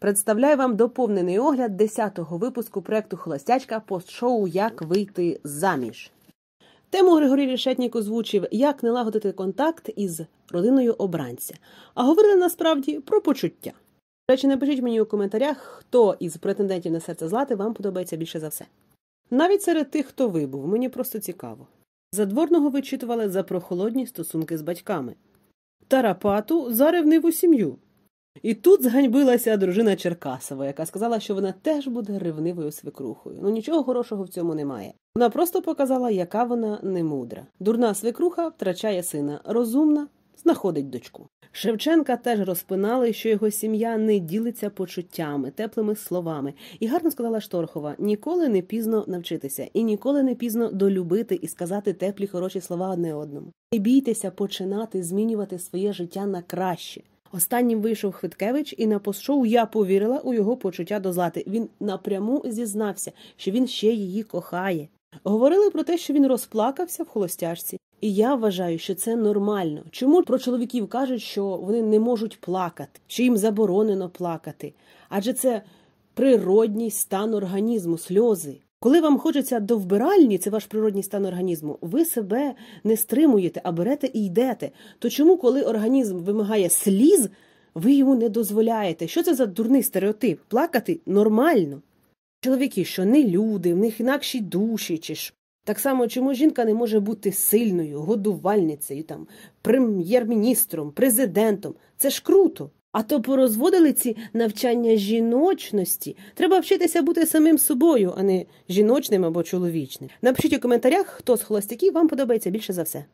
Представляю вам доповнений огляд 10-го випуску проекту Холостячка постшоу Як вийти заміж. Тему Григорій Рішетнік озвучив, як налагодити контакт із родиною обранця. А говорили насправді про почуття. До речі, напишіть мені у коментарях, хто із претендентів на серце злати вам подобається більше за все. Навіть серед тих, хто вибув, мені просто цікаво. Задворного вичитували за прохолодні стосунки з батьками. Тарапату за ревниву сім'ю. І тут зганьбилася дружина Черкасова, яка сказала, що вона теж буде ревнивою свекрухою. Ну нічого хорошого в цьому немає. Вона просто показала, яка вона немудра. Дурна свекруха втрачає сина, розумна знаходить дочку. Шевченка теж розпинали, що його сім'я не ділиться почуттями, теплими словами, і гарно сказала Шторхова: ніколи не пізно навчитися, і ніколи не пізно долюбити і сказати теплі хороші слова одне одному. Не бійтеся починати змінювати своє життя на краще. Останнім вийшов Хвиткевич, і на постшоу я повірила у його почуття до злати. Він напряму зізнався, що він ще її кохає. Говорили про те, що він розплакався в холостяжці, і я вважаю, що це нормально. Чому про чоловіків кажуть, що вони не можуть плакати, що їм заборонено плакати? Адже це природній стан організму, сльози. Коли вам хочеться до вбиральні, це ваш природній стан організму, ви себе не стримуєте, а берете і йдете. То чому, коли організм вимагає сліз, ви йому не дозволяєте? Що це за дурний стереотип? Плакати нормально. Чоловіки, що не люди, в них інакші душі, чи ж так само, чому жінка не може бути сильною, годувальницею, там, прем'єр-міністром, президентом? Це ж круто. А то порозводили ці навчання жіночності. Треба вчитися бути самим собою, а не жіночним або чоловічним. Напишіть у коментарях, хто з холостяків вам подобається більше за все.